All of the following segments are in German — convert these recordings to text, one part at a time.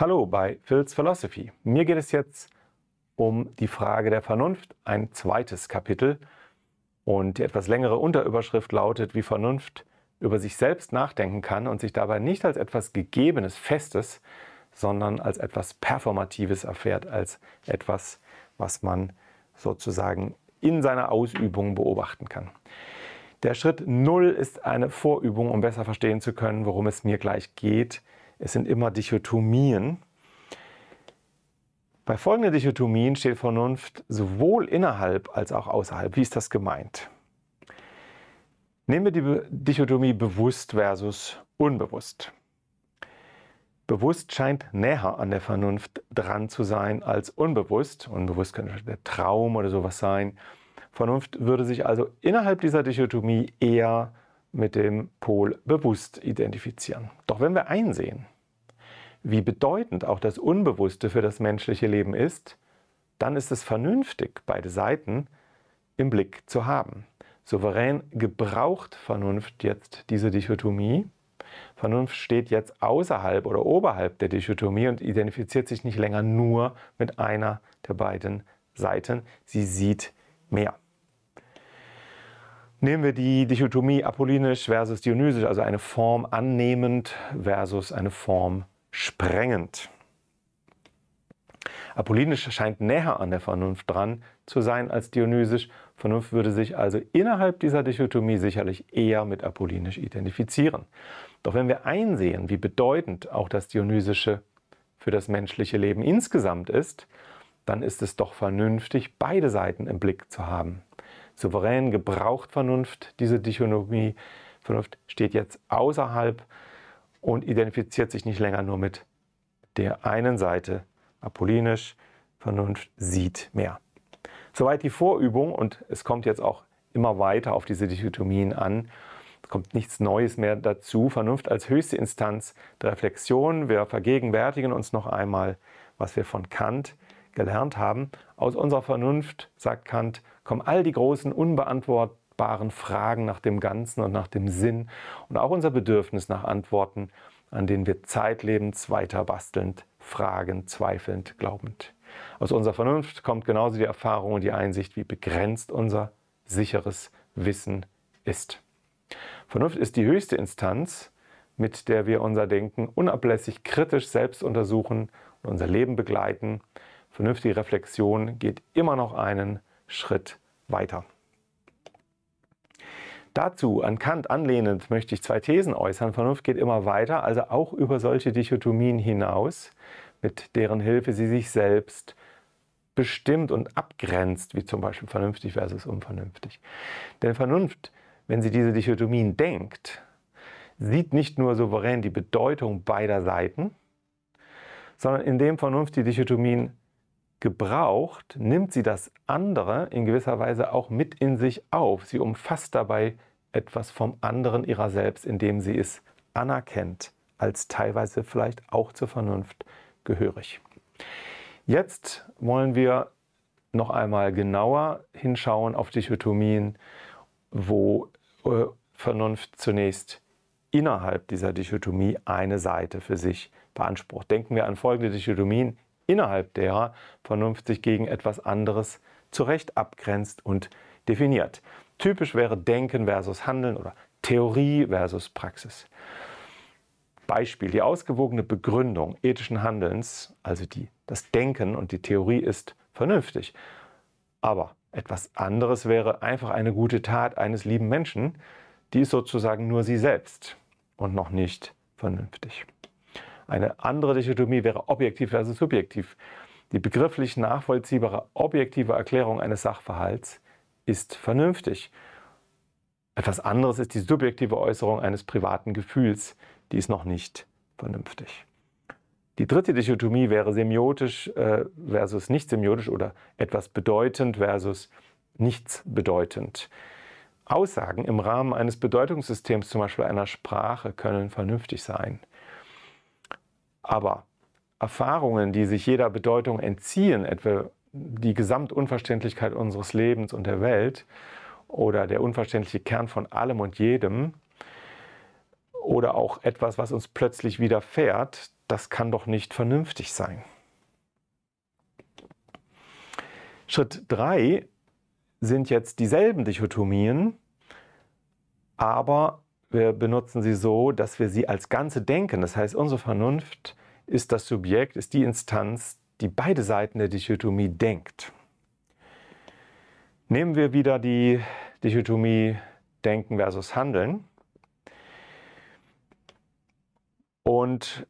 Hallo bei Phil's Philosophy. Mir geht es jetzt um die Frage der Vernunft, ein zweites Kapitel. Und die etwas längere Unterüberschrift lautet, wie Vernunft über sich selbst nachdenken kann und sich dabei nicht als etwas Gegebenes, Festes, sondern als etwas Performatives erfährt, als etwas, was man sozusagen in seiner Ausübung beobachten kann. Der Schritt 0 ist eine Vorübung, um besser verstehen zu können, worum es mir gleich geht. Es sind immer Dichotomien. Bei folgenden Dichotomien steht Vernunft sowohl innerhalb als auch außerhalb. Wie ist das gemeint? Nehmen wir die Dichotomie bewusst versus unbewusst. Bewusst scheint näher an der Vernunft dran zu sein als unbewusst. Unbewusst könnte der Traum oder sowas sein. Vernunft würde sich also innerhalb dieser Dichotomie eher mit dem Pol bewusst identifizieren. Doch wenn wir einsehen, wie bedeutend auch das Unbewusste für das menschliche Leben ist, dann ist es vernünftig, beide Seiten im Blick zu haben. Souverän gebraucht Vernunft jetzt diese Dichotomie. Vernunft steht jetzt außerhalb oder oberhalb der Dichotomie und identifiziert sich nicht länger nur mit einer der beiden Seiten. Sie sieht mehr. Nehmen wir die Dichotomie apollinisch versus dionysisch, also eine Form annehmend versus eine Form sprengend. Apollinisch scheint näher an der Vernunft dran zu sein als dionysisch. Vernunft würde sich also innerhalb dieser Dichotomie sicherlich eher mit apollinisch identifizieren. Doch wenn wir einsehen, wie bedeutend auch das dionysische für das menschliche Leben insgesamt ist, dann ist es doch vernünftig, beide Seiten im Blick zu haben souverän gebraucht Vernunft. Diese Dichotomie Vernunft steht jetzt außerhalb und identifiziert sich nicht länger nur mit der einen Seite. Apollinisch, Vernunft sieht mehr. Soweit die Vorübung und es kommt jetzt auch immer weiter auf diese Dichotomien an. Es kommt nichts Neues mehr dazu. Vernunft als höchste Instanz der Reflexion. Wir vergegenwärtigen uns noch einmal, was wir von Kant gelernt haben. Aus unserer Vernunft, sagt Kant, kommen all die großen unbeantwortbaren Fragen nach dem Ganzen und nach dem Sinn und auch unser Bedürfnis nach Antworten, an denen wir zeitlebens weiter bastelnd, fragend, zweifelnd, glaubend. Aus unserer Vernunft kommt genauso die Erfahrung und die Einsicht, wie begrenzt unser sicheres Wissen ist. Vernunft ist die höchste Instanz, mit der wir unser Denken unablässig kritisch selbst untersuchen und unser Leben begleiten vernünftige Reflexion geht immer noch einen Schritt weiter. Dazu an Kant anlehnend möchte ich zwei Thesen äußern. Vernunft geht immer weiter, also auch über solche Dichotomien hinaus, mit deren Hilfe sie sich selbst bestimmt und abgrenzt, wie zum Beispiel vernünftig versus unvernünftig. Denn Vernunft, wenn sie diese Dichotomien denkt, sieht nicht nur souverän die Bedeutung beider Seiten, sondern indem Vernunft die Dichotomien gebraucht, nimmt sie das andere in gewisser Weise auch mit in sich auf. Sie umfasst dabei etwas vom anderen ihrer selbst, indem sie es anerkennt, als teilweise vielleicht auch zur Vernunft gehörig. Jetzt wollen wir noch einmal genauer hinschauen auf Dichotomien, wo äh, Vernunft zunächst innerhalb dieser Dichotomie eine Seite für sich beansprucht. Denken wir an folgende Dichotomien innerhalb derer Vernunft sich gegen etwas anderes zu Recht abgrenzt und definiert. Typisch wäre Denken versus Handeln oder Theorie versus Praxis. Beispiel, die ausgewogene Begründung ethischen Handelns, also die, das Denken und die Theorie ist vernünftig. Aber etwas anderes wäre einfach eine gute Tat eines lieben Menschen, die ist sozusagen nur sie selbst und noch nicht vernünftig. Eine andere Dichotomie wäre objektiv versus subjektiv. Die begrifflich nachvollziehbare objektive Erklärung eines Sachverhalts ist vernünftig. Etwas anderes ist die subjektive Äußerung eines privaten Gefühls, die ist noch nicht vernünftig. Die dritte Dichotomie wäre semiotisch äh, versus nicht semiotisch oder etwas bedeutend versus nichts bedeutend. Aussagen im Rahmen eines Bedeutungssystems, zum Beispiel einer Sprache, können vernünftig sein. Aber Erfahrungen, die sich jeder Bedeutung entziehen, etwa die Gesamtunverständlichkeit unseres Lebens und der Welt oder der unverständliche Kern von allem und jedem oder auch etwas, was uns plötzlich widerfährt, das kann doch nicht vernünftig sein. Schritt 3 sind jetzt dieselben Dichotomien, aber wir benutzen sie so, dass wir sie als Ganze denken. Das heißt, unsere Vernunft ist das Subjekt, ist die Instanz, die beide Seiten der Dichotomie denkt. Nehmen wir wieder die Dichotomie Denken versus Handeln. Und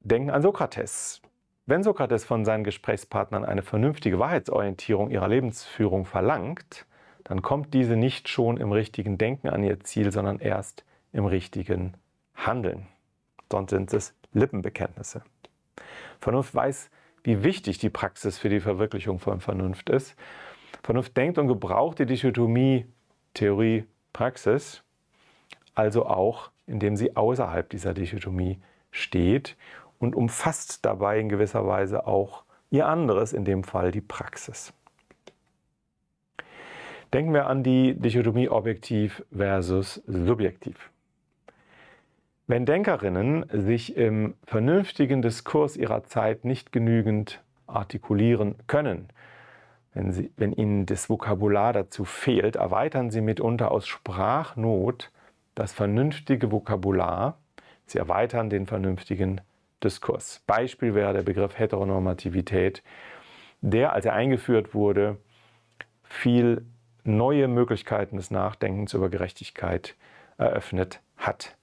denken an Sokrates. Wenn Sokrates von seinen Gesprächspartnern eine vernünftige Wahrheitsorientierung ihrer Lebensführung verlangt, dann kommt diese nicht schon im richtigen Denken an ihr Ziel, sondern erst im richtigen Handeln. Sonst sind es Lippenbekenntnisse. Vernunft weiß, wie wichtig die Praxis für die Verwirklichung von Vernunft ist. Vernunft denkt und gebraucht die Dichotomie Theorie-Praxis, also auch, indem sie außerhalb dieser Dichotomie steht und umfasst dabei in gewisser Weise auch ihr anderes, in dem Fall die Praxis. Denken wir an die Dichotomie objektiv versus subjektiv. Wenn Denkerinnen sich im vernünftigen Diskurs ihrer Zeit nicht genügend artikulieren können, wenn, sie, wenn ihnen das Vokabular dazu fehlt, erweitern sie mitunter aus Sprachnot das vernünftige Vokabular. Sie erweitern den vernünftigen Diskurs. Beispiel wäre der Begriff Heteronormativität, der, als er eingeführt wurde, viel neue Möglichkeiten des Nachdenkens über Gerechtigkeit eröffnet hat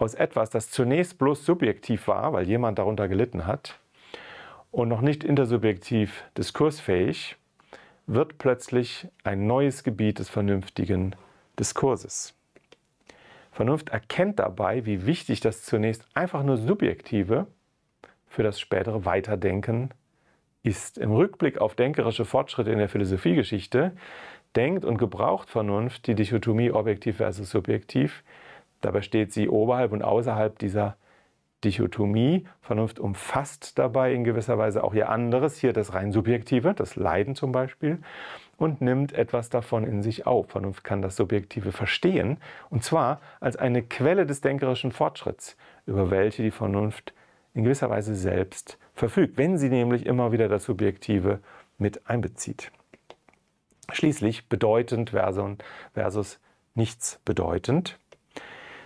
aus etwas, das zunächst bloß subjektiv war, weil jemand darunter gelitten hat und noch nicht intersubjektiv diskursfähig, wird plötzlich ein neues Gebiet des vernünftigen Diskurses. Vernunft erkennt dabei, wie wichtig das zunächst einfach nur subjektive für das spätere Weiterdenken ist. Im Rückblick auf denkerische Fortschritte in der Philosophiegeschichte denkt und gebraucht Vernunft die Dichotomie objektiv versus subjektiv Dabei steht sie oberhalb und außerhalb dieser Dichotomie. Vernunft umfasst dabei in gewisser Weise auch ihr anderes, hier das rein subjektive, das Leiden zum Beispiel, und nimmt etwas davon in sich auf. Vernunft kann das Subjektive verstehen, und zwar als eine Quelle des denkerischen Fortschritts, über welche die Vernunft in gewisser Weise selbst verfügt, wenn sie nämlich immer wieder das Subjektive mit einbezieht. Schließlich bedeutend versus nichts bedeutend.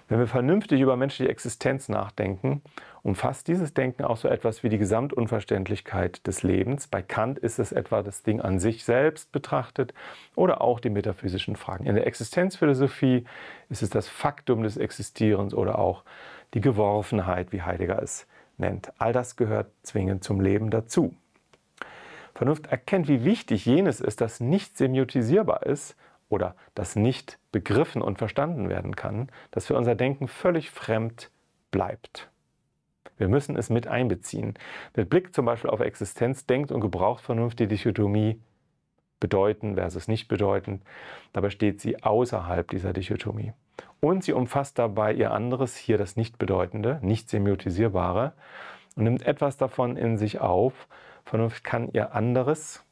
Wenn wir vernünftig über menschliche Existenz nachdenken, umfasst dieses Denken auch so etwas wie die Gesamtunverständlichkeit des Lebens. Bei Kant ist es etwa das Ding an sich selbst betrachtet oder auch die metaphysischen Fragen. In der Existenzphilosophie ist es das Faktum des Existierens oder auch die Geworfenheit, wie Heidegger es nennt. All das gehört zwingend zum Leben dazu. Vernunft erkennt, wie wichtig jenes ist, das nicht semiotisierbar ist oder das nicht begriffen und verstanden werden kann, dass für unser Denken völlig fremd bleibt. Wir müssen es mit einbeziehen. Mit Blick zum Beispiel auf Existenz, Denkt und gebraucht Vernunft die Dichotomie bedeuten versus nicht bedeuten. Dabei steht sie außerhalb dieser Dichotomie. Und sie umfasst dabei ihr anderes, hier das Nichtbedeutende, nicht semiotisierbare, und nimmt etwas davon in sich auf. Vernunft kann ihr anderes,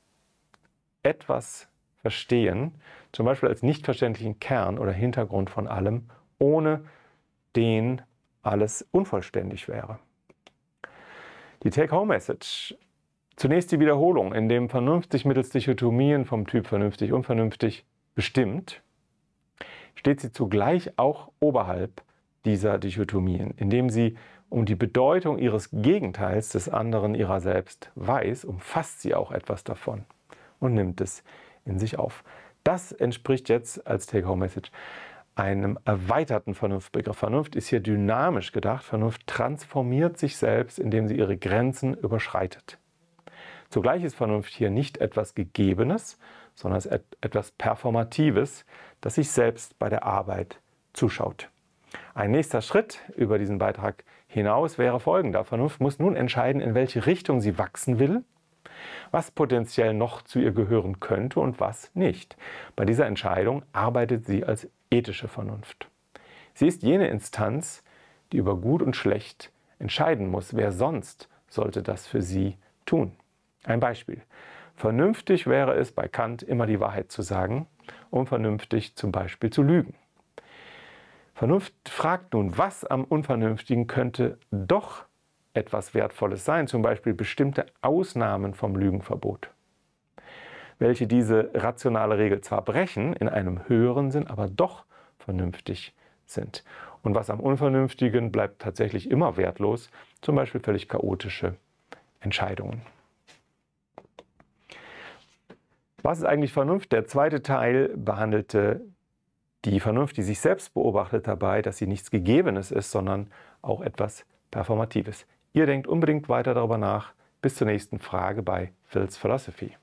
etwas verstehen, zum Beispiel als nicht verständlichen Kern oder Hintergrund von allem, ohne den alles unvollständig wäre. Die Take-Home-Message. Zunächst die Wiederholung, in dem vernünftig mittels Dichotomien vom Typ vernünftig unvernünftig bestimmt, steht sie zugleich auch oberhalb dieser Dichotomien, indem sie um die Bedeutung ihres Gegenteils des anderen ihrer selbst weiß, umfasst sie auch etwas davon und nimmt es in sich auf. Das entspricht jetzt als Take-Home-Message einem erweiterten Vernunftbegriff. Vernunft ist hier dynamisch gedacht. Vernunft transformiert sich selbst, indem sie ihre Grenzen überschreitet. Zugleich ist Vernunft hier nicht etwas Gegebenes, sondern etwas Performatives, das sich selbst bei der Arbeit zuschaut. Ein nächster Schritt über diesen Beitrag hinaus wäre folgender. Vernunft muss nun entscheiden, in welche Richtung sie wachsen will was potenziell noch zu ihr gehören könnte und was nicht. Bei dieser Entscheidung arbeitet sie als ethische Vernunft. Sie ist jene Instanz, die über gut und schlecht entscheiden muss. Wer sonst sollte das für sie tun? Ein Beispiel. Vernünftig wäre es bei Kant immer die Wahrheit zu sagen, um vernünftig zum Beispiel zu lügen. Vernunft fragt nun, was am Unvernünftigen könnte doch etwas Wertvolles sein, zum Beispiel bestimmte Ausnahmen vom Lügenverbot, welche diese rationale Regel zwar brechen, in einem höheren Sinn, aber doch vernünftig sind. Und was am Unvernünftigen bleibt tatsächlich immer wertlos, zum Beispiel völlig chaotische Entscheidungen. Was ist eigentlich Vernunft? Der zweite Teil behandelte die Vernunft, die sich selbst beobachtet dabei, dass sie nichts Gegebenes ist, sondern auch etwas Performatives. Ihr denkt unbedingt weiter darüber nach. Bis zur nächsten Frage bei Phil's Philosophy.